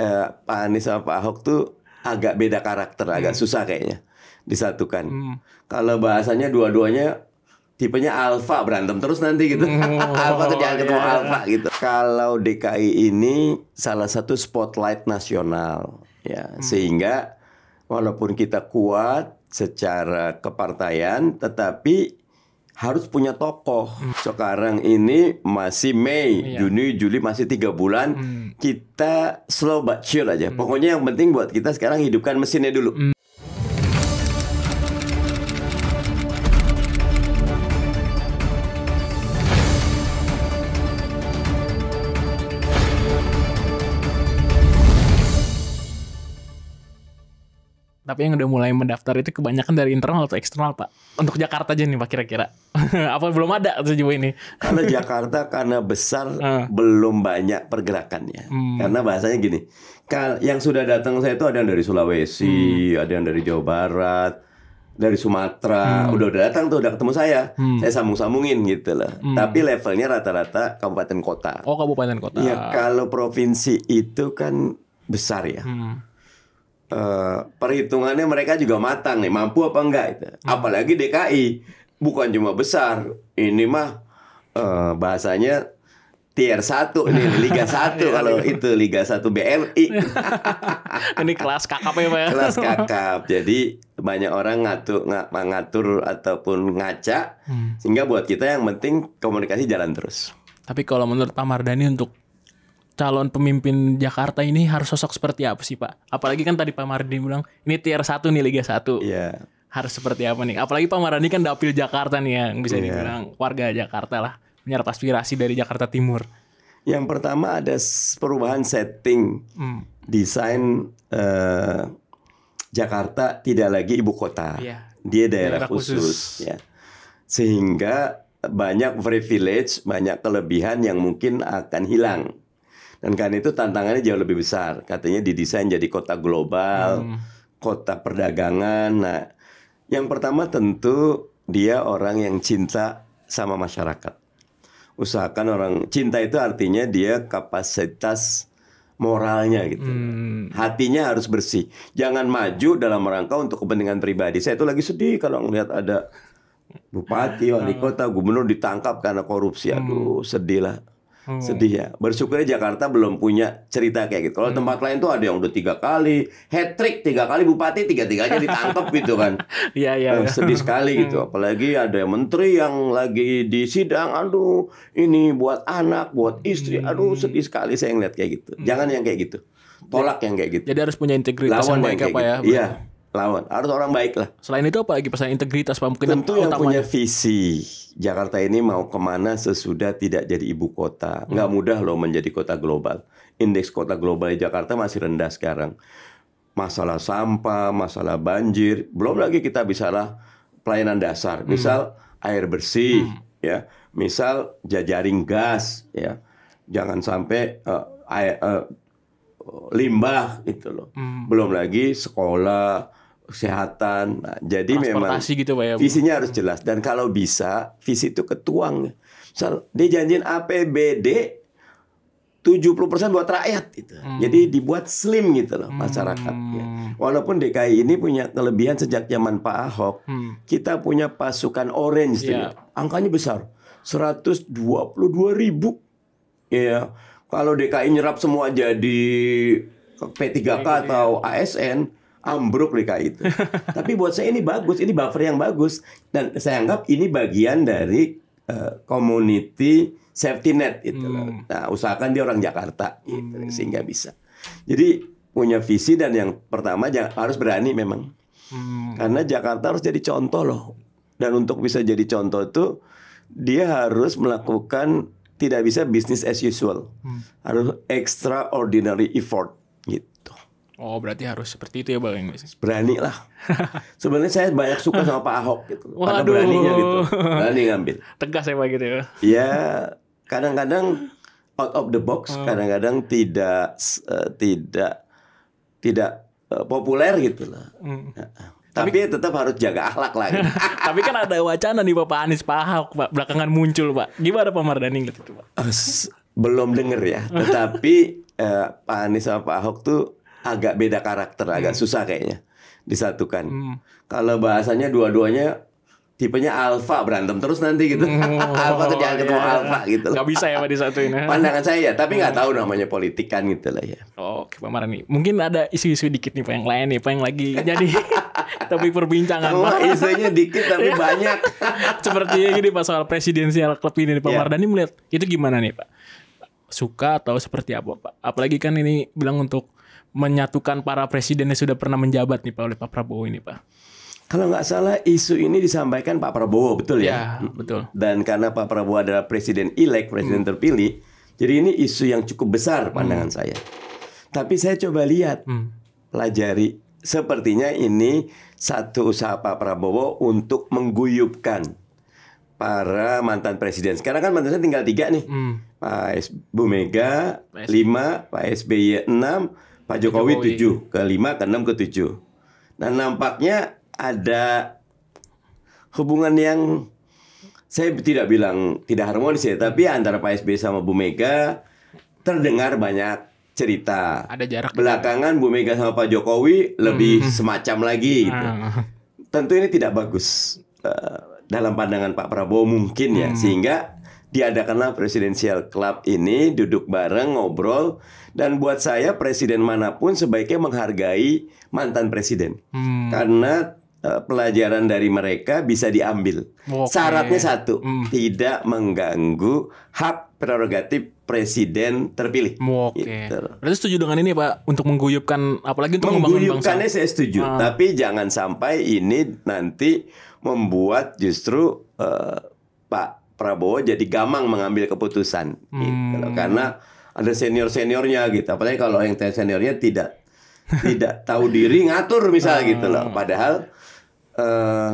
eh, Pak Anies sama Pak Ahok tuh agak beda karakter, agak hmm. susah kayaknya disatukan. Hmm. Kalau bahasanya dua-duanya tipenya alfa berantem terus nanti gitu. Oh, alfa kerjaan ketemu yeah. alfa gitu. Kalau DKI ini salah satu spotlight nasional ya, hmm. sehingga walaupun kita kuat secara kepartaian tetapi harus punya tokoh. Sekarang ini masih Mei, yeah. Juni, Juli masih tiga bulan. Mm. Kita slow but chill aja. Mm. Pokoknya yang penting buat kita sekarang hidupkan mesinnya dulu. Mm. tapi yang udah mulai mendaftar itu kebanyakan dari internal atau eksternal pak untuk Jakarta aja nih pak kira-kira apa belum ada sejauh ini karena Jakarta karena besar uh. belum banyak pergerakannya hmm. karena bahasanya gini yang sudah datang saya itu ada yang dari Sulawesi hmm. ada yang dari Jawa Barat dari Sumatera hmm. udah udah datang tuh udah ketemu saya hmm. saya sambung sambungin gitu loh hmm. tapi levelnya rata-rata kabupaten kota oh kabupaten kota ya kalau provinsi itu kan besar ya hmm uh, perhitungannya mereka juga matang nih, mampu apa enggak itu. Hmm. Apalagi DKI bukan cuma besar, ini mah uh, bahasanya tier 1 nih Liga 1 iya. kalau itu Liga 1 BMI. ini kelas kakap ya Pak ya? Kelas kakap. Jadi banyak orang ngatur ng ngatur ataupun ngaca hmm. sehingga buat kita yang penting komunikasi jalan terus. Tapi kalau menurut Pak Mardani untuk calon pemimpin Jakarta ini harus sosok seperti apa sih Pak? Apalagi kan tadi Pak Mardi bilang ini tier 1 nih Liga 1. Iya. Yeah. Harus seperti apa nih? Apalagi Pak Mardi kan dapil Jakarta nih yang bisa yeah. dibilang warga Jakarta lah, menyerap aspirasi dari Jakarta Timur. Yang pertama ada perubahan setting. Hmm. Desain uh, Jakarta tidak lagi ibu kota. Yeah. Dia daerah, daerah khusus. khusus ya. Sehingga banyak privilege, banyak kelebihan yang mungkin akan hilang. Dan karena itu tantangannya jauh lebih besar. Katanya didesain jadi kota global, hmm. kota perdagangan. Nah, yang pertama tentu dia orang yang cinta sama masyarakat. Usahakan orang cinta itu artinya dia kapasitas moralnya gitu. Hmm. Hatinya harus bersih. Jangan maju dalam rangka untuk kepentingan pribadi. Saya itu lagi sedih kalau melihat ada bupati, wali hmm. kota, gubernur ditangkap karena korupsi. Aduh, hmm. sedih lah. Oh. Sedih ya. Bersyukur Jakarta belum punya cerita kayak gitu. Kalau hmm. tempat lain tuh ada yang udah tiga kali, hat trick tiga kali bupati tiga tiganya ditangkap gitu kan. Iya iya. Eh, iya. sedih sekali gitu. Hmm. Apalagi ada yang menteri yang lagi di sidang. Aduh, ini buat anak, buat istri. Hmm. Aduh, sedih sekali saya ngeliat kayak gitu. Hmm. Jangan yang kayak gitu. Tolak yang kayak gitu. Jadi harus punya integritas yang baik apa ya, ya, gitu. ya. Iya lawan harus orang baik lah selain itu apa lagi pesan integritas pak mungkin tentu yang punya visi Jakarta ini mau kemana sesudah tidak jadi ibu kota hmm. nggak mudah loh menjadi kota global indeks kota global Jakarta masih rendah sekarang masalah sampah masalah banjir belum lagi kita bisalah pelayanan dasar hmm. misal hmm. air bersih hmm. ya misal jajaring gas ya jangan sampai uh, air, uh, limbah itu loh. Hmm. Belum lagi sekolah, kesehatan. Nah, jadi memang gitu, Pak, ya, visinya harus jelas dan kalau bisa visi itu ketuang. Misal dia janjiin APBD 70% buat rakyat gitu. Hmm. Jadi dibuat slim gitu loh masyarakatnya. Hmm. Ya. Walaupun DKI ini punya kelebihan sejak zaman Pak Ahok, hmm. kita punya pasukan orange yeah. Gitu. Iya. Angkanya besar. 122 ribu. Ya. Kalau DKI nyerap semua jadi P3K atau ASN, iya ambruk mereka itu. Tapi buat saya ini bagus, ini buffer yang bagus dan saya anggap ini bagian dari uh, community safety net itu. Hmm. Nah, usahakan dia orang Jakarta gitu hmm. sehingga bisa. Jadi punya visi dan yang pertama harus berani memang. Hmm. Karena Jakarta harus jadi contoh loh. Dan untuk bisa jadi contoh itu dia harus melakukan tidak bisa bisnis as usual. Hmm. Harus extraordinary effort gitu. Oh berarti harus seperti itu ya bang Berani lah. Sebenarnya saya banyak suka sama Pak Ahok gitu. Waduh. Pada beraninya gitu. Berani ngambil. Tegas ya pak gitu ya. ya Kadang-kadang out of the box. Hmm. Kadang-kadang hmm. tidak uh, tidak tidak uh, populer gitu lah. Hmm. Nah, nah. Tapi, tapi tetap harus jaga akhlak lah. Gitu. tapi kan ada wacana nih Bapak Anies Pak Ahok Pak belakangan muncul Pak. Gimana Pak Mardhani gitu Pak? Belum denger ya. Tetapi eh, Pak Anies sama Pak Ahok tuh agak beda karakter, agak hmm. susah kayaknya disatukan. Hmm. Kalau bahasanya dua-duanya tipenya alfa berantem terus nanti gitu. Oh, alfa kerjaan ketemu iya. alfa gitu. Gak bisa ya satu ini. Ya. Pandangan saya ya, tapi nggak hmm. tahu namanya politik kan gitu lah ya. oke Pak Marani. Mungkin ada isu-isu dikit nih Pak yang lain nih, Pak yang lagi jadi tapi perbincangan. Wah, isunya dikit tapi iya. banyak. Seperti ini Pak soal presidensial klub ini Pak yeah. Mardani melihat itu gimana nih Pak? Suka atau seperti apa Pak? Apalagi kan ini bilang untuk menyatukan para presiden yang sudah pernah menjabat nih Pak oleh Pak Prabowo ini Pak. Kalau nggak salah isu ini disampaikan Pak Prabowo betul ya? ya betul. Dan karena Pak Prabowo adalah presiden elek, presiden hmm. terpilih, jadi ini isu yang cukup besar hmm. pandangan hmm. saya. Tapi saya coba lihat, hmm. pelajari. Sepertinya ini satu usaha Pak Prabowo untuk mengguyupkan para mantan presiden. Sekarang kan mantan tinggal tiga nih, hmm. Pak S. Bu Mega lima, Pak SBY enam, Pak Jokowi, Jokowi. 7, ke 5, ke 6, ke 7. Nah, nampaknya ada hubungan yang saya tidak bilang tidak harmonis ya, tapi antara Pak SBY sama Bu Mega terdengar banyak cerita. Ada jarak belakangan Bu Mega sama Pak Jokowi lebih hmm. semacam lagi gitu. Hmm. Tentu ini tidak bagus uh, dalam pandangan Pak Prabowo mungkin ya, hmm. sehingga diadakanlah presidensial club ini duduk bareng ngobrol dan buat saya presiden manapun sebaiknya menghargai mantan presiden hmm. karena uh, pelajaran dari mereka bisa diambil okay. syaratnya satu hmm. tidak mengganggu hak prerogatif presiden terpilih. Oke. Okay. Gitu. Berarti setuju dengan ini Pak untuk mengguyupkan apalagi untuk membangun bangsa. Mengguyupkannya saya setuju, ah. tapi jangan sampai ini nanti membuat justru uh, Prabowo jadi gamang mengambil keputusan hmm. gitu karena ada senior seniornya gitu apalagi kalau yang seniornya tidak tidak tahu diri ngatur misalnya hmm. gitu loh padahal uh,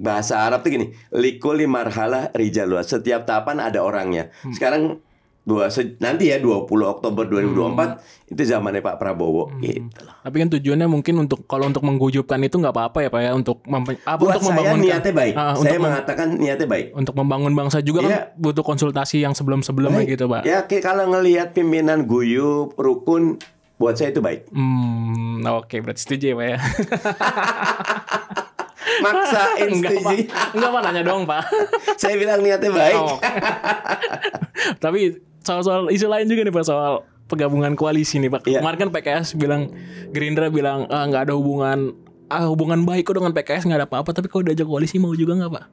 bahasa Arab tuh gini likuli marhalah rijalua setiap tahapan ada orangnya hmm. sekarang dua nanti ya 20 Oktober 2024 hmm. itu zamannya Pak Prabowo hmm. gitu Tapi kan tujuannya mungkin untuk kalau untuk mengguyupkan itu nggak apa-apa ya Pak ya untuk mempen, apa untuk membangun niatnya baik. Uh, saya untuk mengatakan niatnya baik. Untuk membangun bangsa juga ya. kan iya. butuh konsultasi yang sebelum-sebelumnya gitu Pak. Ya kalau ngelihat pimpinan guyup rukun buat saya itu baik. Hmm, oke okay, berarti setuju ya Pak ya. maksa enggak, Pak. Enggak, Pak, nanya dong Pak. Saya bilang niatnya iya, baik. Oh. Tapi soal-soal isu lain juga nih, Pak, soal pegabungan koalisi nih, Pak. Yeah. Kemarin kan PKS bilang Gerindra bilang ah, eh, nggak ada hubungan ah, hubungan baik kok dengan PKS nggak ada apa-apa, tapi kalau diajak koalisi mau juga nggak, Pak?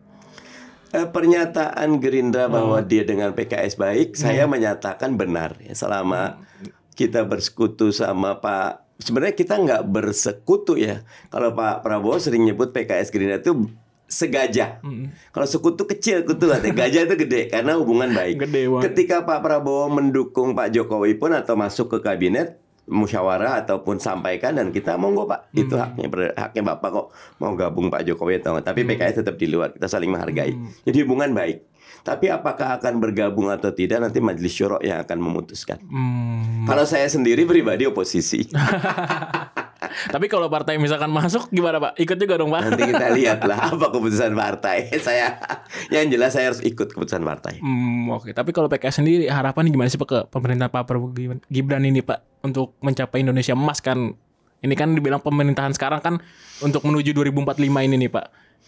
Eh, pernyataan Gerindra hmm. bahwa hmm. dia dengan PKS baik, hmm. saya menyatakan benar. Selama kita bersekutu sama Pak sebenarnya kita nggak bersekutu ya. Kalau Pak Prabowo sering nyebut PKS Gerindra itu segajah. Mm. Kalau sekutu kecil, kutu katanya. Gajah itu gede karena hubungan baik. Gede Ketika Pak Prabowo mendukung Pak Jokowi pun atau masuk ke kabinet musyawarah ataupun sampaikan dan kita monggo Pak. Mm. Itu haknya haknya Bapak kok mau gabung Pak Jokowi atau enggak. Tapi mm. PKS tetap di luar. Kita saling menghargai. Mm. Jadi hubungan baik. Tapi apakah akan bergabung atau tidak nanti majelis syuro yang akan memutuskan. Hmm. Kalau saya sendiri pribadi oposisi. Tapi kalau partai misalkan masuk gimana Pak? Ikut juga dong Pak? Nanti kita lihat apa keputusan partai. saya yang jelas saya harus ikut keputusan partai. Hmm, oke. Okay. Tapi kalau PKS sendiri harapan gimana sih Pak ke pemerintah Pak Prabowo Gibran ini Pak untuk mencapai Indonesia emas kan ini kan dibilang pemerintahan sekarang kan untuk menuju 2045 ini nih Pak.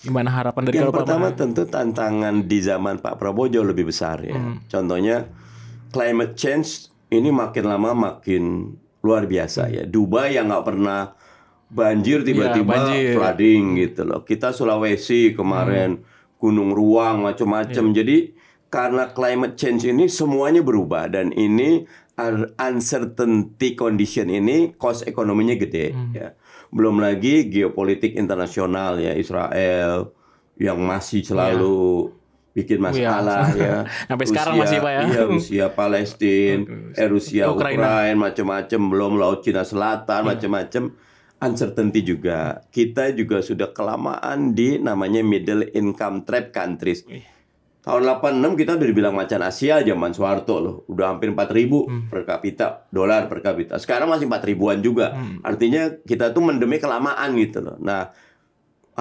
Gimana harapan dari Yang pertama Pak tentu tantangan di zaman Pak Prabowo jauh lebih besar ya. Hmm. Contohnya climate change ini makin lama makin luar biasa ya. Dubai yang nggak pernah banjir iya, tiba-tiba ya, flooding gitu loh. Kita Sulawesi kemarin hmm. Gunung Ruang macam-macam. Ya. Jadi karena climate change ini semuanya berubah dan ini uncertainty condition ini cost ekonominya gede hmm. ya. Belum lagi geopolitik internasional ya Israel yang masih iya. selalu ya. bikin iya. masalah ya. ya. Rusia, sekarang masih Pak ya. Iya, Rusia, Palestina, eh, Rusia, Ukraina, macam-macam, belum Laut Cina Selatan iya. macam-macam. Uncertainty juga. Kita juga sudah kelamaan di namanya middle income trap countries. Tahun 86 kita udah dibilang macan Asia zaman Soeharto loh, udah hampir 4000 hmm. per kapita dolar per kapita. Sekarang masih 4 ribuan juga. Hmm. Artinya kita tuh mendemi kelamaan gitu loh. Nah,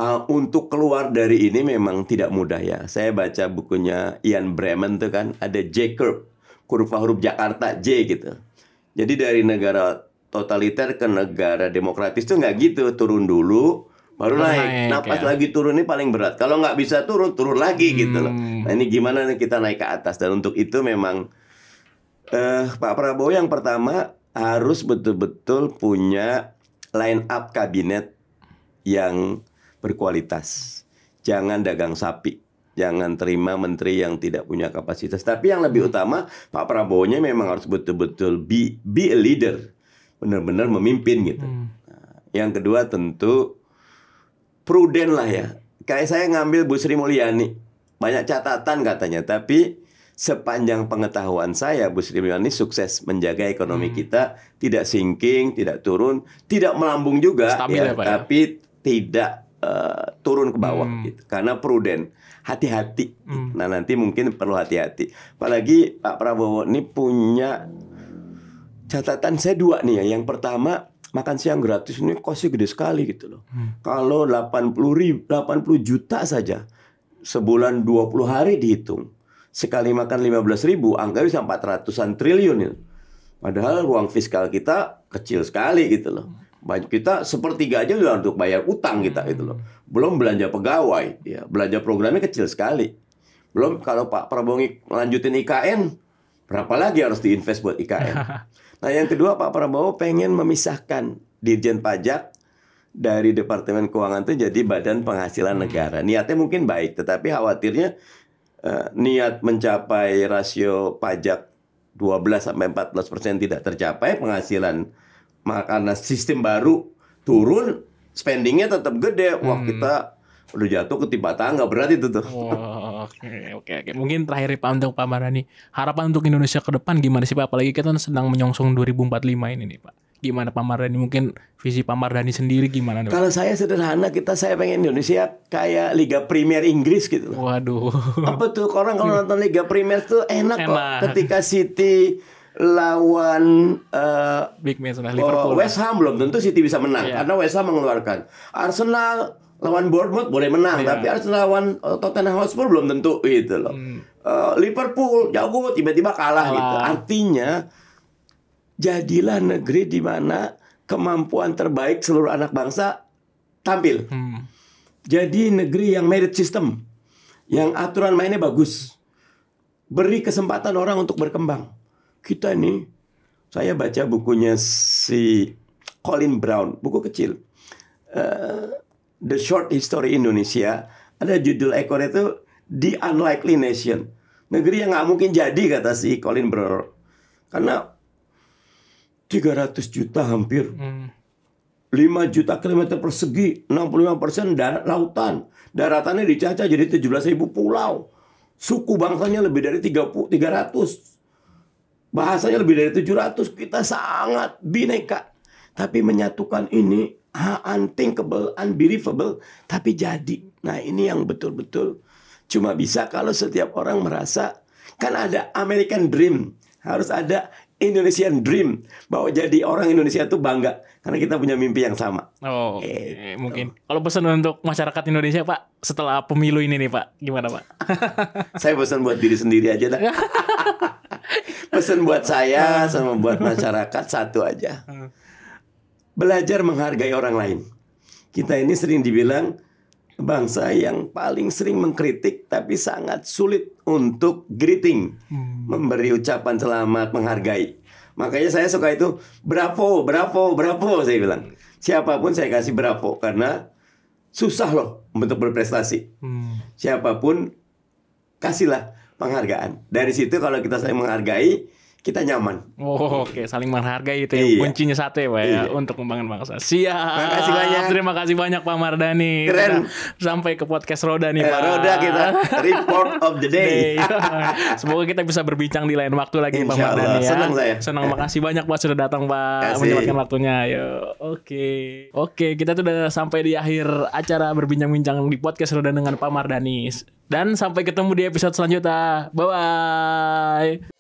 uh, untuk keluar dari ini memang tidak mudah ya. Saya baca bukunya Ian Bremen tuh kan ada J curve, kurva huruf Jakarta J gitu. Jadi dari negara totaliter ke negara demokratis tuh nggak gitu, turun dulu, baru naik. naik napas ya. lagi turun ini paling berat kalau nggak bisa turun turun lagi hmm. gitu loh hmm. nah ini gimana nih kita naik ke atas dan untuk itu memang eh, Pak Prabowo yang pertama harus betul-betul punya line up kabinet yang berkualitas jangan dagang sapi jangan terima menteri yang tidak punya kapasitas tapi yang lebih hmm. utama Pak Prabowo-nya memang harus betul-betul be be a leader benar-benar memimpin gitu hmm. Nah, yang kedua tentu prudent lah ya. Kayak saya ngambil Bu Sri Mulyani. Banyak catatan katanya, tapi sepanjang pengetahuan saya Bu Sri Mulyani sukses menjaga ekonomi hmm. kita, tidak sinking, tidak turun, tidak melambung juga Stabil ya, ya, Pak, ya? tapi tidak uh, turun ke bawah hmm. gitu. Karena prudent, hati-hati. Hmm. Nah, nanti mungkin perlu hati-hati. Apalagi Pak Prabowo ini punya catatan saya dua nih ya. Yang pertama makan siang gratis ini kosnya gede sekali gitu loh. Hmm. Kalau 80 ribu, 80 juta saja sebulan 20 hari dihitung. Sekali makan 15 ribu, angka bisa 400-an triliun ya. Padahal ruang fiskal kita kecil sekali gitu loh. Banyak kita sepertiga aja udah untuk bayar utang kita gitu loh. Belum belanja pegawai, ya belanja programnya kecil sekali. Belum kalau Pak Prabowo lanjutin IKN, berapa lagi harus diinvest buat IKN? Nah yang kedua Pak Prabowo pengen memisahkan Dirjen Pajak dari Departemen Keuangan itu jadi Badan Penghasilan hmm. Negara. Niatnya mungkin baik, tetapi khawatirnya eh, niat mencapai rasio pajak 12 sampai 14 persen tidak tercapai penghasilan karena sistem baru turun spendingnya tetap gede wah hmm. kita udah jatuh ketiba tiba tangga berat itu tuh wow. Oke, oke, oke. Mungkin terakhir Pak untuk Pak Marani, harapan untuk Indonesia ke depan gimana sih Pak? Apalagi kita sedang menyongsong 2045 ini nih Pak. Gimana Pak Mardani? Mungkin visi Pak Mardani sendiri gimana? Nih, Kalau saya sederhana, kita saya pengen Indonesia kayak Liga Premier Inggris gitu. Waduh. Apa tuh orang kalau nonton Liga Premier tuh enak, enak. kok. Ketika City lawan uh, Big Man eh, Liverpool. West Ham belum tentu City bisa menang yeah. karena West Ham mengeluarkan. Arsenal lawan Bournemouth boleh menang yeah. tapi harus lawan eh, Tottenham Hotspur belum tentu gitu loh hmm. uh, Liverpool jago tiba-tiba kalah kalah gitu artinya jadilah negeri di mana kemampuan terbaik seluruh anak bangsa tampil hmm. jadi negeri yang merit system yang aturan mainnya bagus beri kesempatan orang untuk berkembang kita ini saya baca bukunya si Colin Brown buku kecil uh, The Short History Indonesia, ada judul ekor itu The Unlikely Nation. Negeri yang nggak mungkin jadi kata si Colin Brewer. Karena 300 juta hampir. Hmm. 5 juta kilometer persegi, 65 persen darat, lautan. Daratannya dicacah jadi 17 ribu pulau. Suku bangsanya lebih dari 30, 300. Bahasanya lebih dari 700. Kita sangat bineka. Tapi menyatukan ini Ah, unthinkable, unbelievable, tapi jadi. Nah ini yang betul-betul cuma bisa kalau setiap orang merasa kan ada American Dream, harus ada Indonesian Dream bahwa jadi orang Indonesia itu bangga karena kita punya mimpi yang sama. Oh, eh, mungkin. Kalau pesan untuk masyarakat Indonesia, Pak, setelah pemilu ini nih, Pak, gimana, Pak? saya pesan buat diri sendiri aja dah. pesan buat saya sama buat masyarakat satu aja. Hmm belajar menghargai orang lain. Kita ini sering dibilang bangsa yang paling sering mengkritik tapi sangat sulit untuk greeting, hmm. memberi ucapan selamat, menghargai. Makanya saya suka itu bravo, bravo, bravo saya bilang. Siapapun saya kasih bravo karena susah loh untuk berprestasi. Hmm. Siapapun kasihlah penghargaan. Dari situ kalau kita saling menghargai, kita nyaman. Oh, oke, okay. saling menghargai itu ya. Iya. Kuncinya satu ya, Pak ya, iya. untuk membangun bangsa. Siap. Terima kasih banyak. Terima kasih banyak Pak Mardani. Keren. Kita sampai ke podcast Roda nih, eh, Pak. Roda kita report of the day. Iya. Semoga kita bisa berbincang di lain waktu lagi Insya Pak Mardani ya. Senang saya. Senang Terima eh. makasih banyak Pak sudah datang, Pak. Menyempatkan waktunya. Ayo. Oke. Okay. Oke, okay, kita sudah sampai di akhir acara berbincang-bincang di podcast Roda dengan Pak Mardani. Dan sampai ketemu di episode selanjutnya. Bye bye.